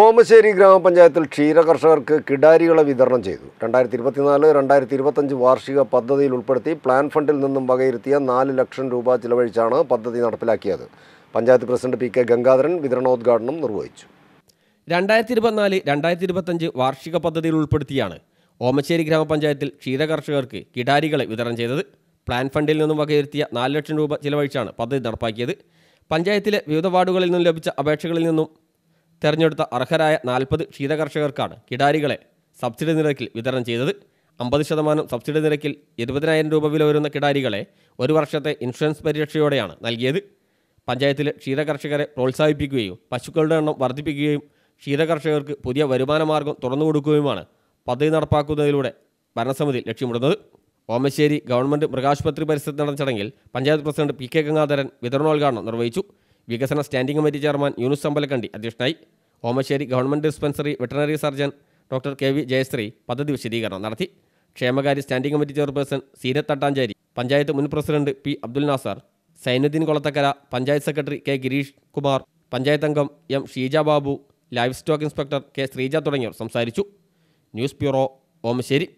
ഓമശ്ശേരി ഗ്രാമപഞ്ചായത്തിൽ ക്ഷീരകർഷകർക്ക് കിടാരികളെ വിതരണം ചെയ്തു രണ്ടായിരത്തി ഇരുപത്തിനാല് രണ്ടായിരത്തി ഇരുപത്തഞ്ച് വാർഷിക പദ്ധതിയിൽ ഉൾപ്പെടുത്തി പ്ലാൻ ഫണ്ടിൽ നിന്നും വകയിരുത്തിയ നാല് ലക്ഷം രൂപ ചിലവഴിച്ചാണ് പദ്ധതി നടപ്പിലാക്കിയത് panchayat president P K Gangadharan വിതരണോദ്ഘാടനം നിർവഹിച്ചു രണ്ടായിരത്തി ഇരുപത്തിനാല് രണ്ടായിരത്തി ഇരുപത്തഞ്ച് വാർഷിക പദ്ധതിയിൽ ഉൾപ്പെടുത്തിയാണ് ഓമശ്ശേരി ഗ്രാമപഞ്ചായത്തിൽ ക്ഷീരകർഷകർക്ക് കിടാരികളെ വിതരണം ചെയ്തത് പ്ലാൻ ഫണ്ടിൽ നിന്നും വകയിരുത്തിയ നാല് ലക്ഷം രൂപ ചിലവഴിച്ചാണ് പദ്ധതി നടപ്പാക്കിയത് പഞ്ചായത്തിലെ വിവിധ വാർഡുകളിൽ നിന്നും ലഭിച്ച അപേക്ഷകളിൽ നിന്നും തെരഞ്ഞെടുത്ത അർഹരായ നാൽപ്പത് ക്ഷീതകർഷകർക്കാണ് കിടാരികളെ സബ്സിഡി നിരക്കിൽ വിതരണം ചെയ്തത് അമ്പത് ശതമാനം സബ്സിഡി നിരക്കിൽ ഇരുപതിനായിരം രൂപ വില വരുന്ന കിടാരികളെ ഒരു വർഷത്തെ ഇൻഷുറൻസ് പരിരക്ഷയോടെയാണ് നൽകിയത് പഞ്ചായത്തിലെ ക്ഷീരകർഷകരെ പ്രോത്സാഹിപ്പിക്കുകയും പശുക്കളുടെ എണ്ണം വർദ്ധിപ്പിക്കുകയും ക്ഷീരകർഷകർക്ക് പുതിയ വരുമാന മാർഗം തുറന്നു കൊടുക്കുകയുമാണ് പദ്ധതി നടപ്പാക്കുന്നതിലൂടെ ഭരണസമിതി ലക്ഷ്യമിടുന്നത് ഓമശ്ശേരി ഗവൺമെൻറ് മൃഗാശുപത്രി പരിസരത്ത് നടന്ന ചടങ്ങിൽ panchayat president P K Gangadharan വിതരണോദ്ഘാടനം നിർവഹിച്ചു വികസന standing committee chairman Yunus Ambalakkandi അധ്യക്ഷനായി Omassery government dispensary veterinary surgeon doctor K V Jayasree പദ്ധതി വിശദീകരണം നടത്തി ക്ഷേമകാര്യ standing committee chairperson Seerath Thattancheri panchayat മുൻ president P Abdul Nasar Zainudheen Kolathakkara panchayat secretary K Girish Kumar panchayat അംഗം M Sheeja Babu livestock inspector K Sreeja തുടങ്ങിയവർ സംസാരിച്ചു ന്യൂസ് ബ്യൂറോ ഓമശ്ശേരി